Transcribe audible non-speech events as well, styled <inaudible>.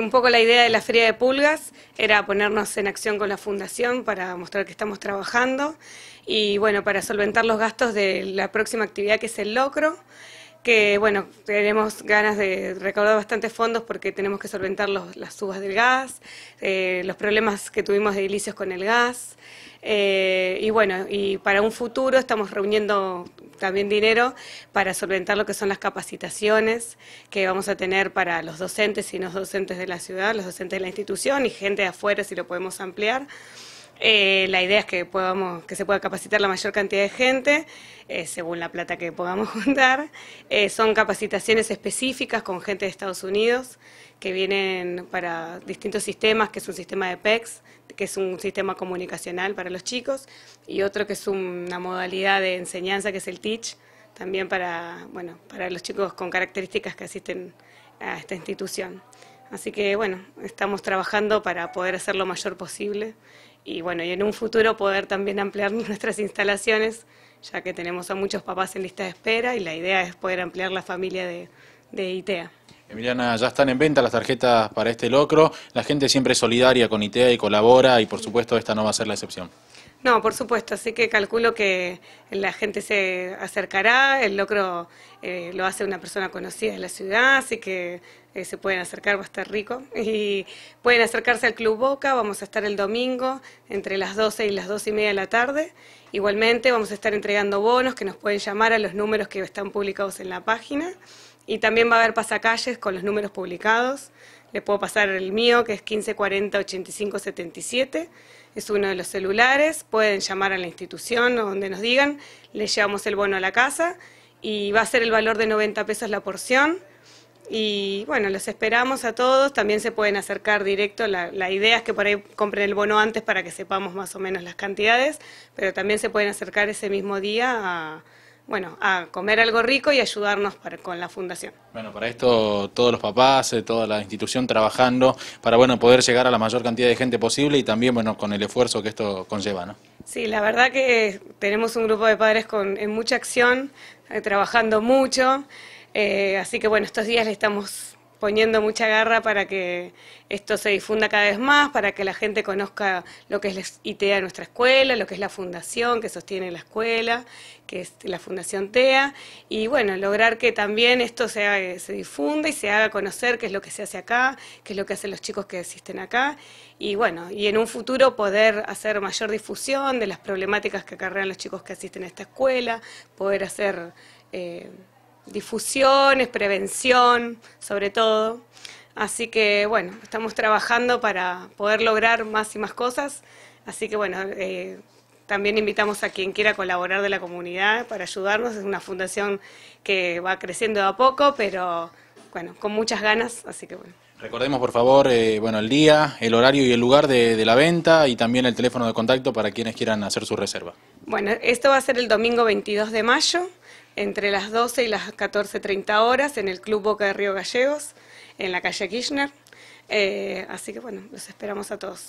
Un poco la idea de la Feria de Pulgas era ponernos en acción con la Fundación para mostrar que estamos trabajando y bueno, para solventar los gastos de la próxima actividad que es el locro que bueno, tenemos ganas de recaudar bastantes fondos porque tenemos que solventar las subas del gas, eh, los problemas que tuvimos de edilicios con el gas. Eh, y bueno, y para un futuro estamos reuniendo también dinero para solventar lo que son las capacitaciones que vamos a tener para los docentes y no docentes de la ciudad, los docentes de la institución y gente de afuera si lo podemos ampliar. Eh, la idea es que se pueda capacitar la mayor cantidad de gente, eh, según la plata que podamos <laughs> juntar. Eh, son capacitaciones específicas con gente de Estados Unidos que vienen para distintos sistemas, que es un sistema de PECS, que es un sistema comunicacional para los chicos, y otro que es una modalidad de enseñanza que es el TEACH, también para, bueno, para los chicos con características que asisten a esta institución. Así que bueno, estamos trabajando para poder hacer lo mayor posible y bueno, y en un futuro poder también ampliar <laughs> nuestras instalaciones, ya que tenemos a muchos papás en lista de espera y la idea es poder ampliar la familia de, de ITEA. Emiliana, ya están en venta las tarjetas para este locro. La gente siempre es solidaria con ITEA y colabora y por supuesto esta no va a ser la excepción. No, por supuesto, así que calculo que la gente se acercará, el locro eh, lo hace una persona conocida de la ciudad, así que eh, se pueden acercar, va a estar rico. Y pueden acercarse al Club Boca, vamos a estar el domingo entre las 12 y las 12 y media de la tarde. Igualmente vamos a estar entregando bonos que nos pueden llamar a los números que están publicados en la página. Y también va a haber pasacalles con los números publicados. Le puedo pasar el mío, que es 1540-8577. Es uno de los celulares. Pueden llamar a la institución o donde nos digan. Les llevamos el bono a la casa. Y va a ser el valor de 90 pesos la porción. Y bueno, los esperamos a todos. También se pueden acercar directo. La, la, idea es que por ahí compren el bono antes para que sepamos más o menos las cantidades. Pero también se pueden acercar ese mismo día a bueno, a comer algo rico y ayudarnos con la fundación. Bueno, para esto todos los papás, eh, toda la institución trabajando para bueno poder llegar a la mayor cantidad de gente posible y también bueno con el esfuerzo que esto conlleva, ¿no? Sí, la verdad que tenemos un grupo de padres con en mucha acción, eh, trabajando mucho, eh, así que bueno, estos días le estamos poniendo mucha garra para que esto se difunda cada vez más, para que la gente conozca lo que es la ITEA nuestra escuela, lo que es la fundación que sostiene la escuela, que es la Fundación TEA, y bueno, lograr que también esto se, se difunda y se haga conocer qué es lo que se hace acá, qué es lo que hacen los chicos que asisten acá, y bueno, y en un futuro poder hacer mayor difusión de las problemáticas que acarrean los chicos que asisten a esta escuela, poder hacer... Eh, difusiones, prevención, sobre todo. Así que bueno, estamos trabajando para poder lograr más y más cosas. Así que bueno, eh, también invitamos a quien quiera colaborar de la comunidad para ayudarnos. Es una fundación que va creciendo a poco, pero bueno, con muchas ganas. Así que bueno. Recordemos por favor eh, el día, el horario y el lugar de, de, la venta y también el teléfono de contacto para quienes quieran hacer su reserva. Bueno, esto va a ser el domingo 22 de mayo entre las 12 y las 14.30 horas en el Club Boca de Río Gallegos, en la calle Kirchner. Eh, así que bueno, los esperamos a todos.